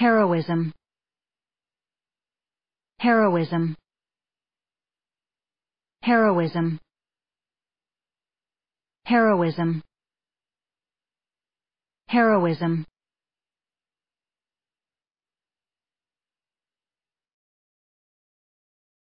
Heroism. Heroism. Heroism. Heroism. Heroism.